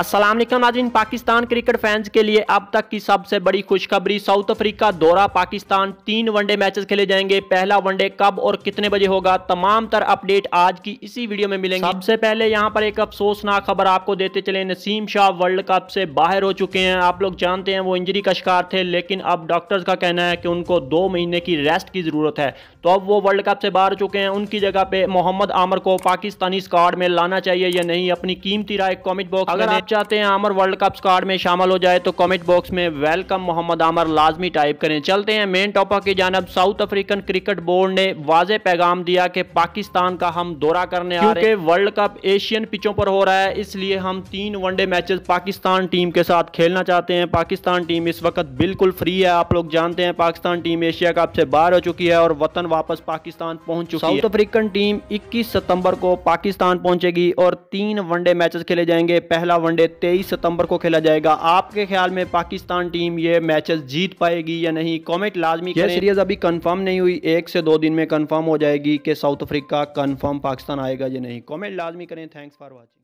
Aslam Nazin Pakistan cricket fans के लिए अब तक की सबसे बड़ी खुशखबरी साउथ अफ्रीका दौरा पाकिस्तान तीन वनडे मैचेस खेले जाएंगे पहला वनडे कब और कितने बजे होगा तमाम तर अपडेट आज की इसी वीडियो में मिलेंगे सबसे पहले यहां पर एक अफसोसनाक खबर आपको देते चले नसीम शाह वर्ल्ड कप से बाहर हो चुके हैं आप लोग जानते हैं वो इंजरी का शिकार थे लेकिन अब डॉक्टर्स का कहना है कि उनको दो महीने की रेस्ट की ज़रूरत है तो अब वो वर्ल्ड कप से बाहर हो चुके हैं उनकी जगह पे मोहम्मद आमर को पाकिस्तानी स्कॉड में लाना चाहिए या नहीं अपनी कीमती राय कॉमेंट बॉक्स अगर आप चाहते हैं आमर वर्ल्ड कप स्क्वाड में शामिल हो जाए तो कमेंट बॉक्स में वेलकम मोहम्मद आमर लाजमी टाइप करें चलते हैं मेन टॉपर की जानब साउथ अफ्रीकन क्रिकेट बोर्ड ने वाजे पैगाम दिया कि पाकिस्तान का हम दौरा करने आ रहे वर्ल्ड कप एशियन पिचों पर हो रहा है इसलिए हम तीन वनडे मैचेस पाकिस्तान टीम के साथ खेलना चाहते हैं पाकिस्तान टीम इस वक्त बिल्कुल फ्री है आप लोग जानते हैं पाकिस्तान टीम एशिया कप से बाहर हो चुकी है और वतन वापस पाकिस्तान पहुंच चुकी है साउथ अफ्रीकन टीम इक्कीस सितंबर को पाकिस्तान पहुंचेगी और तीन वनडे मैचेस खेले जाएंगे पहला वनडे वनडे 23 सितंबर को खेला जाएगा आपके ख्याल में पाकिस्तान टीम ये मैचेस जीत पाएगी या नहीं कमेंट लाजमी ये सीरीज अभी कंफर्म नहीं हुई एक से दो दिन में कंफर्म हो जाएगी कि साउथ अफ्रीका कंफर्म पाकिस्तान आएगा या नहीं कमेंट लाजमी करें थैंक्स फॉर वॉचिंग